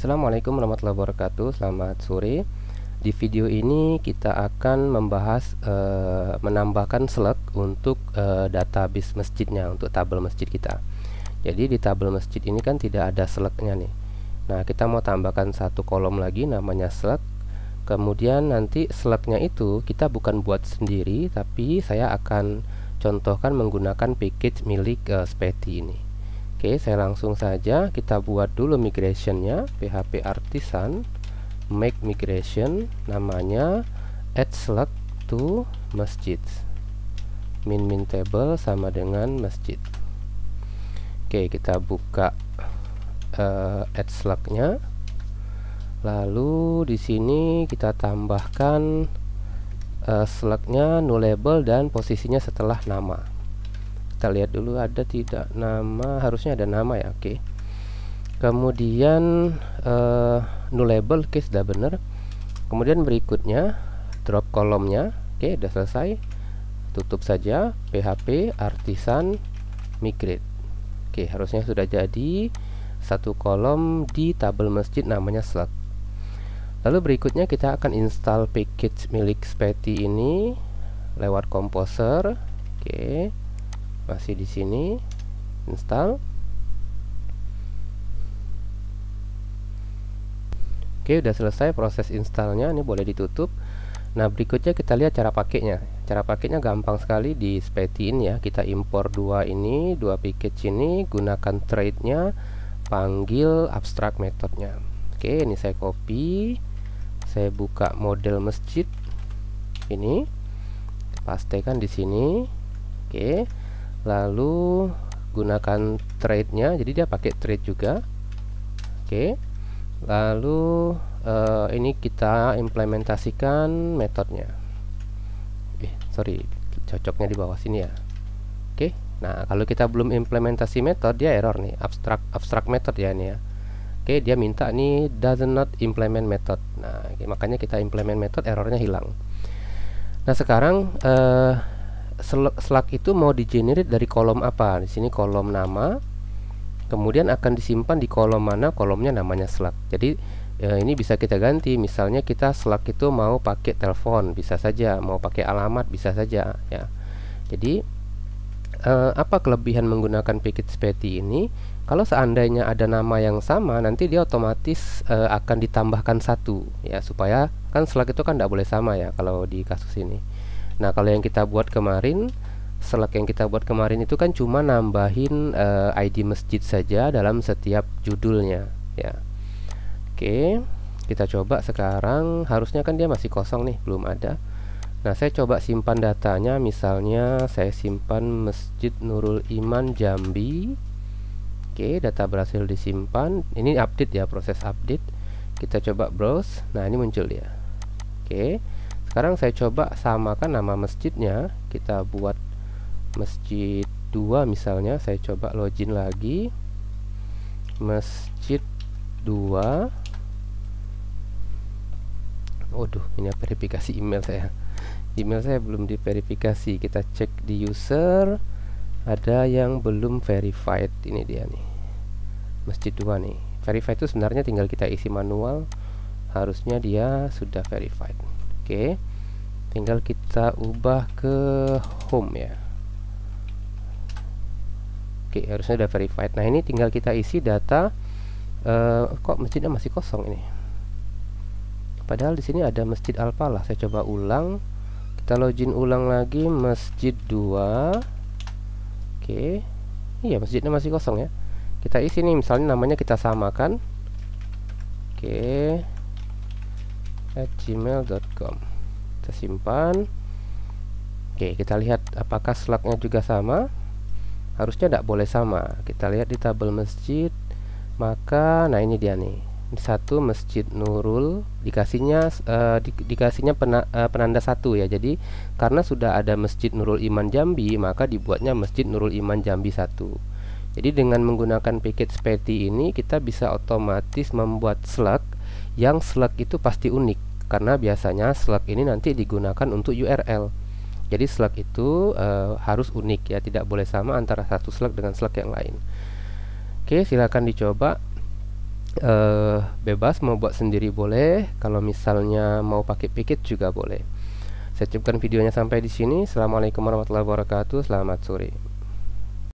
Assalamualaikum warahmatullahi wabarakatuh. Selamat sore. Di video ini kita akan membahas uh, menambahkan slug untuk uh, database masjidnya untuk tabel masjid kita. Jadi di tabel masjid ini kan tidak ada slugnya nih. Nah, kita mau tambahkan satu kolom lagi namanya slug. Kemudian nanti slugnya itu kita bukan buat sendiri tapi saya akan contohkan menggunakan package milik uh, Speti ini. Oke saya langsung saja kita buat dulu migrationnya PHP artisan make migration namanya add slug to masjid min min table sama dengan masjid Oke kita buka uh, add slugnya lalu di sini kita tambahkan uh, eh, slugnya nullable label dan posisinya setelah nama kita lihat dulu ada tidak nama harusnya ada nama ya oke okay. kemudian uh, eh, new label case okay, sudah benar kemudian berikutnya drop kolomnya oke okay, sudah selesai tutup saja php artisan migrate oke okay, harusnya sudah jadi satu kolom di tabel masjid namanya slot lalu berikutnya kita akan install package milik Speti ini lewat composer oke okay masih di sini install oke udah selesai proses installnya ini boleh ditutup nah berikutnya kita lihat cara pakainya cara pakainya gampang sekali di spetin ya kita impor dua ini dua package ini gunakan trade nya panggil abstract metodenya oke ini saya copy saya buka model masjid ini pastikan di sini oke lalu gunakan trade-nya jadi dia pakai trade juga oke lalu uh, ini kita implementasikan metodenya eh sorry cocoknya di bawah sini ya oke nah kalau kita belum implementasi metode dia error nih abstract abstract method ya ini ya oke dia minta nih does not implement method nah makanya kita implement method errornya hilang nah sekarang uh, slug itu mau di generate dari kolom apa di sini kolom nama kemudian akan disimpan di kolom mana kolomnya namanya slug jadi ya, ini bisa kita ganti misalnya kita slug itu mau pakai telepon bisa saja mau pakai alamat bisa saja ya jadi eh, apa kelebihan menggunakan paket seperti ini kalau seandainya ada nama yang sama nanti dia otomatis eh, akan ditambahkan satu ya supaya kan slug itu kan tidak boleh sama ya kalau di kasus ini Nah kalau yang kita buat kemarin selek yang kita buat kemarin itu kan cuma nambahin uh, eh, ID masjid saja dalam setiap judulnya ya Oke kita coba sekarang harusnya kan dia masih kosong nih belum ada Nah saya coba simpan datanya misalnya saya simpan Masjid Nurul Iman Jambi Oke data berhasil disimpan ini update ya proses update kita coba browse nah ini muncul dia Oke sekarang saya coba samakan nama masjidnya kita buat masjid 2 misalnya saya coba login lagi masjid 2 waduh ini verifikasi email saya email saya belum diverifikasi kita cek di user ada yang belum verified ini dia nih masjid 2 nih verified itu sebenarnya tinggal kita isi manual harusnya dia sudah verified oke tinggal kita ubah ke home ya oke harusnya udah verified nah ini tinggal kita isi data uh, kok masjidnya masih kosong ini padahal di sini ada masjid al falah saya coba ulang kita login ulang lagi masjid 2 oke iya masjidnya masih kosong ya kita isi nih misalnya namanya kita samakan oke at gmail.com kita simpan oke kita lihat apakah slugnya juga sama harusnya tidak boleh sama kita lihat di tabel masjid maka nah ini dia nih satu masjid Nurul dikasihnya uh, di, dikasihnya pena, uh, penanda satu ya jadi karena sudah ada masjid Nurul Iman Jambi maka dibuatnya masjid Nurul Iman Jambi satu jadi dengan menggunakan package seperti ini kita bisa otomatis membuat slug yang slug itu pasti unik karena biasanya slug ini nanti digunakan untuk URL jadi slug itu uh, harus unik ya tidak boleh sama antara satu slug dengan slug yang lain oke silahkan dicoba uh, bebas mau buat sendiri boleh kalau misalnya mau pakai piket juga boleh saya cukupkan videonya sampai di sini assalamualaikum warahmatullahi wabarakatuh selamat sore